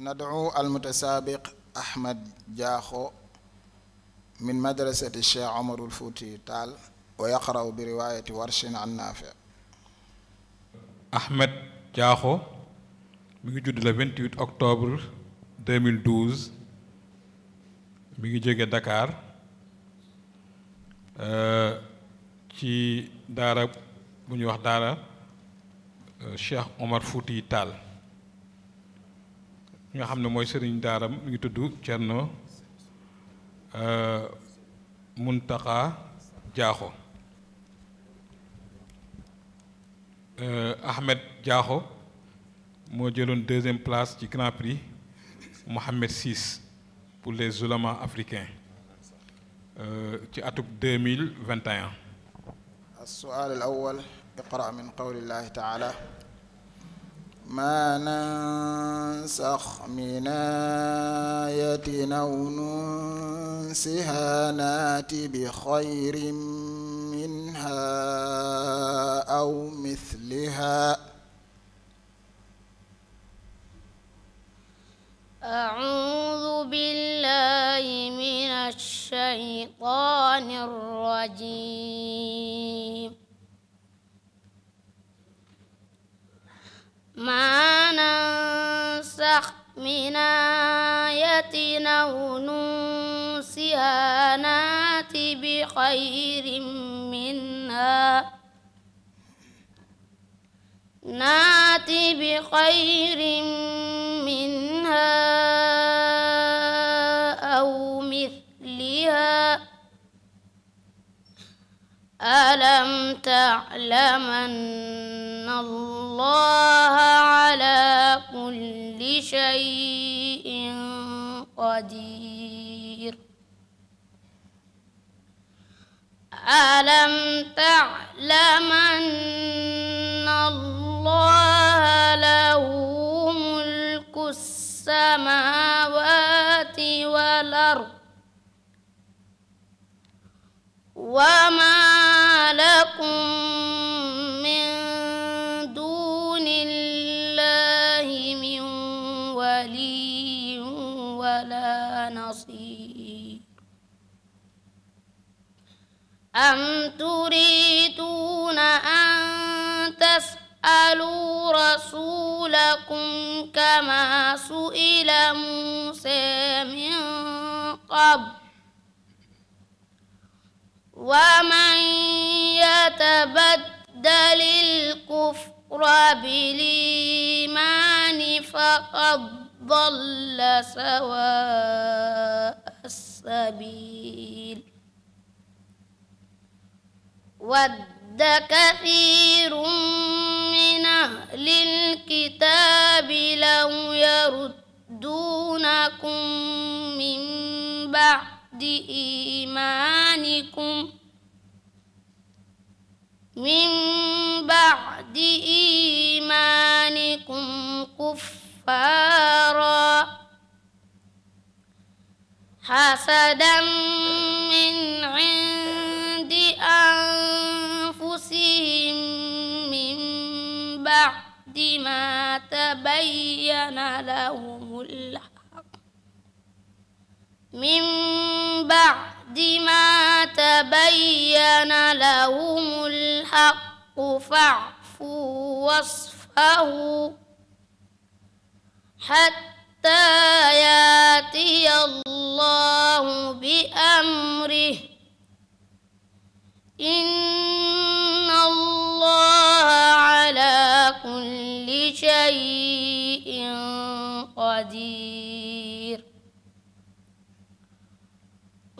ندعو المتسابق احمد جاخو من مدرسه الشيخ عمر الفوتي تال ويقرا بروايه ورش عن نافع احمد جاخو ميغي جود 28 اكتوبر 2012 ميغي جيغي دكار ا تي دارا بني واخ الشيخ عمر الفوتي تال nga xam ne mooy sëriñ daaram mi ngi tudd Cerno Muntaxa Jaaxo Ahmed Jaaxo moo jëloon deuxième place ci Grand Prix Mohammed VI pour les oulémas africains ci atub 2021 السؤال الأول اقرأ من قول الله تعالى ما ننسخ من آية أو ننسها نات بخير منها أو مثلها أعوذ بالله من الشيطان الرجيم ما ننسخ من آية أو ننسها بخير منها ناتي بخير منها أو مثلها ألم تعلمن الله الله على كل شيء قدير ألم تعلم أن الله له ملك السماوات والأرض وما لكم أم تريدون أن تسألوا رسولكم كما سئل موسى من قبل ومن يتبدل الكفر بالإيمان فقد ضل سواء السبيل ود كثير من أهل الكتاب لو يردونكم من بعد إيمانكم من بعد إيمانكم كفارا حسدا بعد ما تبين لهم الحق من بعد ما تبين لهم الحق فاعفوا واصفهوا حتى ياتي الله بأمره إن الله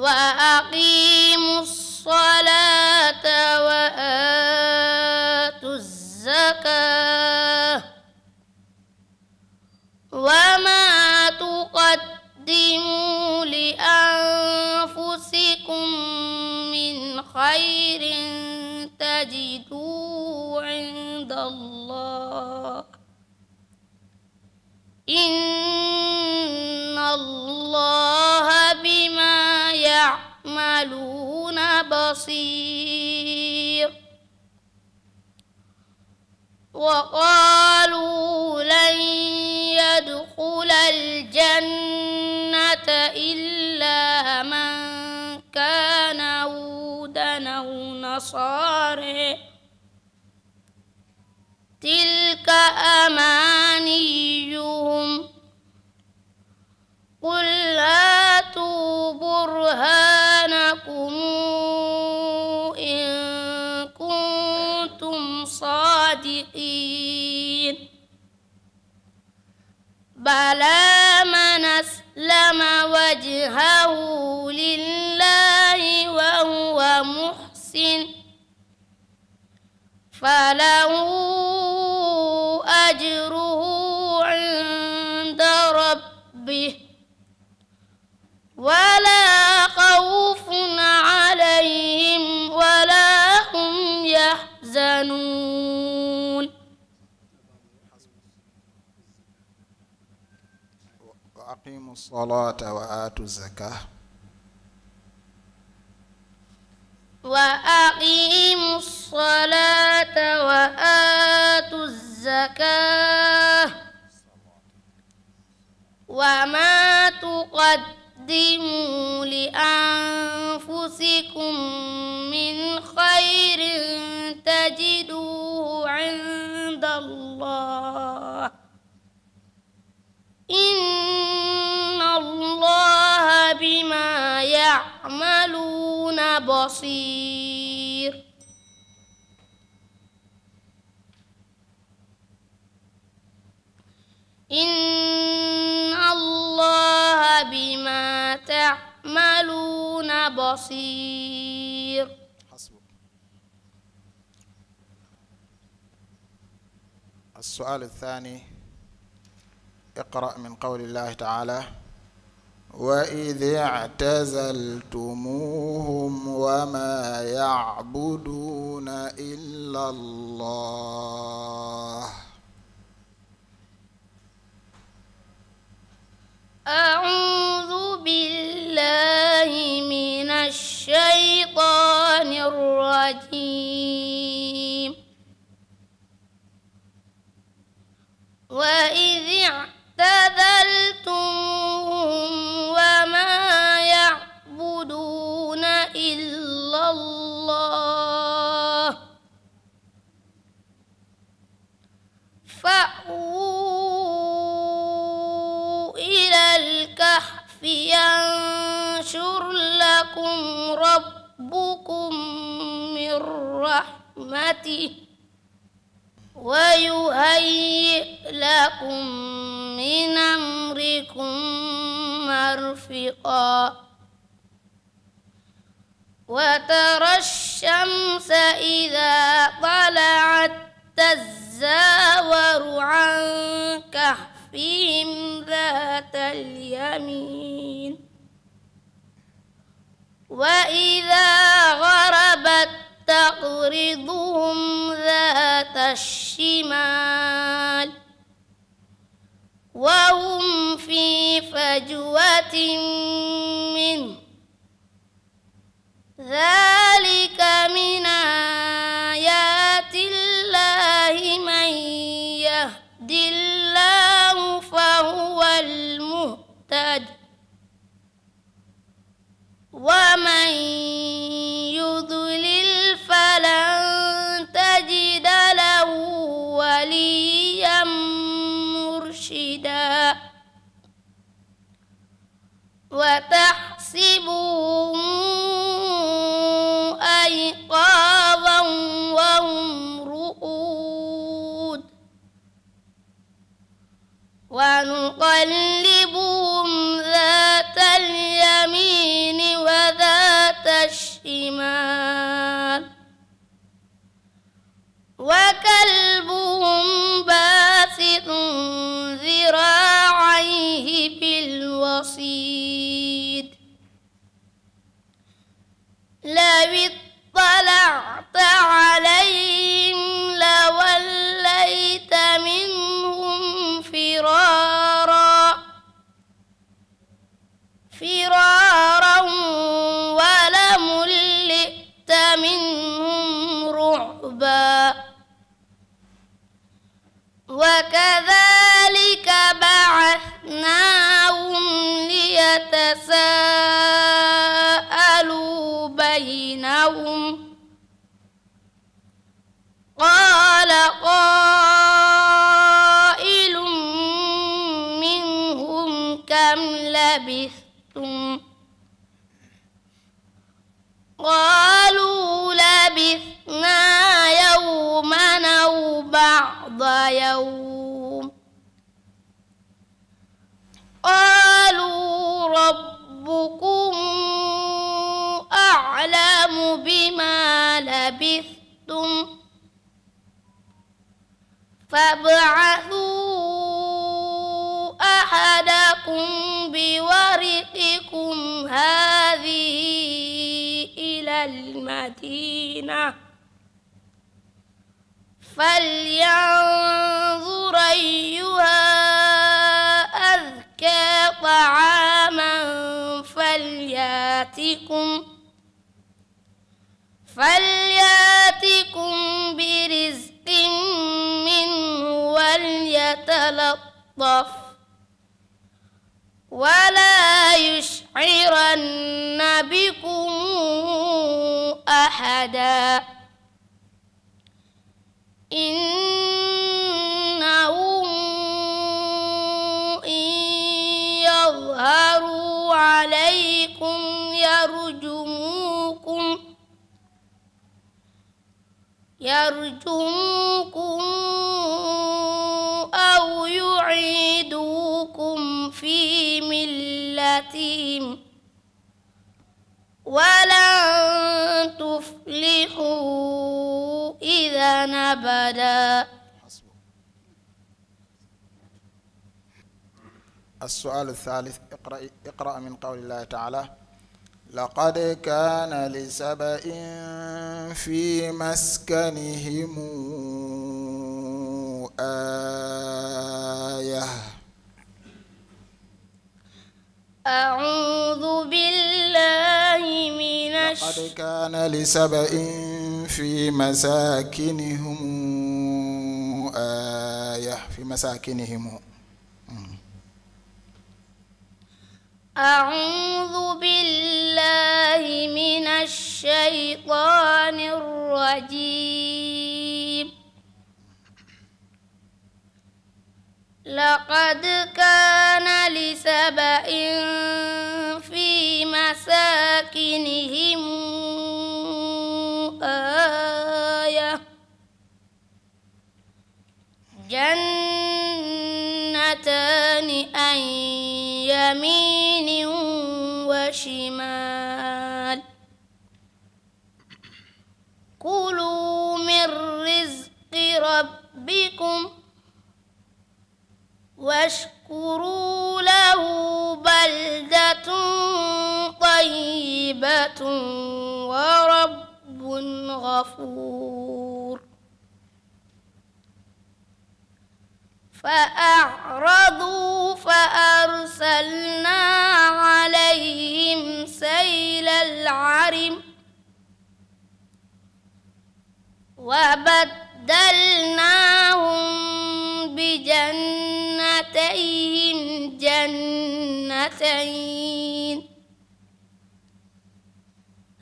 وأقيموا الصلاة بصير وقالوا لن يدخل الجنة إلا من كان هودا أو نصاري تلك أمانيهم قل هاتوا برهانكم بلى من أسلم وجهه لله وهو محسن فله أجره عند ربه ولا وأقيموا الصلاة وآتوا الزكاة وأقيموا الصلاة وآتوا الزكاة وما تقدموا لأنفسكم من خير تجدوه عند الله إن الله بما يعملون بصير إن الله بما تعملون بصير السؤال الثاني اقرأ من قول الله تعالى وإذ اعتزلتموهم وما يعبدون إلا الله أعوذ بالله من الشيطان الرجيم وإذ اعتزلتموهم استذلتموهم وما يعبدون إلا الله فأووا إلى الكهف ينشر لكم ربكم من رحمته ويهيئ لكم من أمركم مرفقا وترى الشمس إذا طلعت تزاور عن كهفهم ذات اليمين وإذا غربت تقرضهم ذات الشمال وهم في فجوة من ذلك من آه أيقاظا وهم ونقلبهم ذات اليمين وذات الشمال وكلبهم لو اطلعت عليهم لوليت منهم فرارا فرارا ولملئت منهم رعبا وكذا لبثتم قالوا لبثنا يوما أو بعض يوم قالوا ربكم أعلم بما لبثتم فابعثوا أحدكم بورقكم هذه إلى المدينة فلينظر أيها أذكى طعاما فلياتكم فلياتكم برزق منه وليتلطف ولا يشعرن بكم أحدا إنهم إن يظهروا عليكم يرجموكم يرجموكم يتيم ولن تفلحوا إذا نبدا السؤال الثالث اقرأ, اقرأ من قول الله تعالى لقد كان لسبإ في مسكنهم آه أعوذ بالله من الشيطان لقد كان لسبأ في مساكنهم آية في مساكنهم أعوذ بالله من الشيطان الرجيم لقد كان لسبأ في مساكنهم آية جنتان أن يمين وشمال كلوا من رزق ربكم واشكروا له بلدة طيبة ورب غفور فأعرضوا فأرسلنا عليهم سيل العرم وبدلناهم اثنتين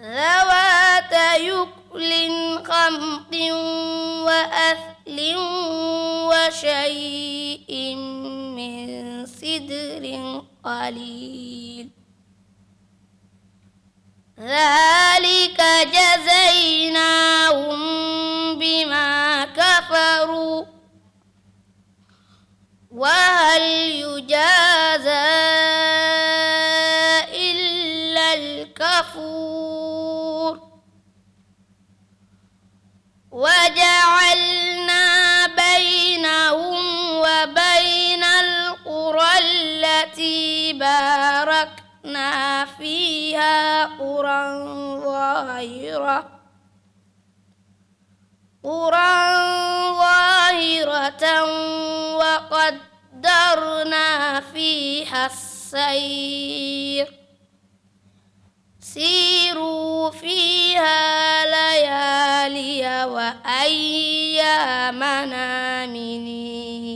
ذوات يكل خمط وأثل وشيء من صدر قليل ذلك جزيناهم بما كفروا وهل يجازي باركنا فيها قرى ظاهرة قرى ظاهرة وقدرنا فيها السير سيروا فيها ليالي وأيامنا منين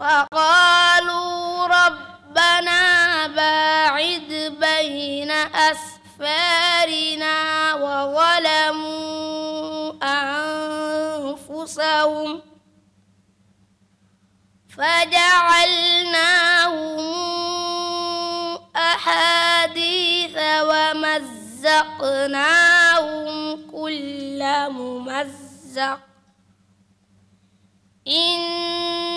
فقالوا ربنا باعد بين أسفارنا وظلموا أنفسهم فجعلناهم أحاديث ومزقناهم كل ممزق إن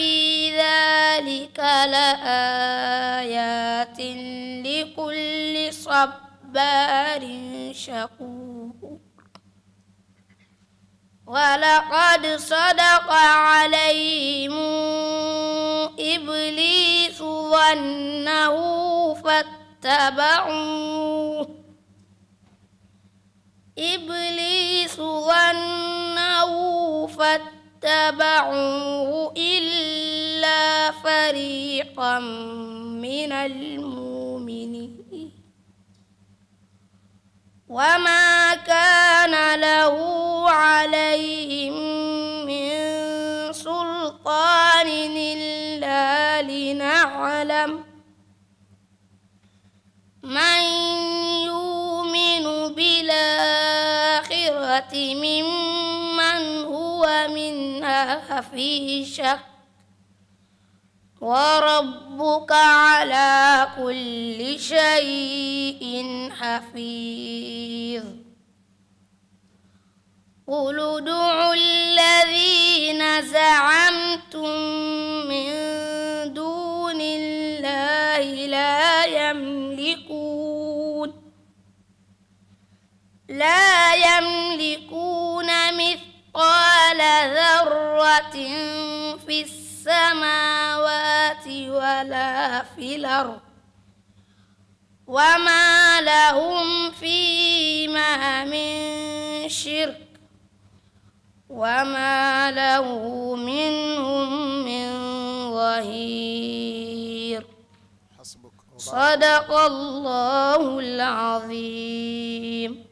في ذلك لآيات لكل صبار شكور ولقد صدق عليهم إبليس ظنه فاتبعوه إبليس ظنه فاتبعوه فريقا من المؤمنين وما كان له عليهم من سلطان إلا لنعلم من يؤمن بالآخرة ممن هو منها في شك وربك على كل شيء حفيظ قل ادعوا الذين زعمتم من دون الله لا يملكون لا يملكون مثقال ذرة في السماء لنا في الأرض وما لهم فيما من شرك وما له منهم من ظهير صدق الله العظيم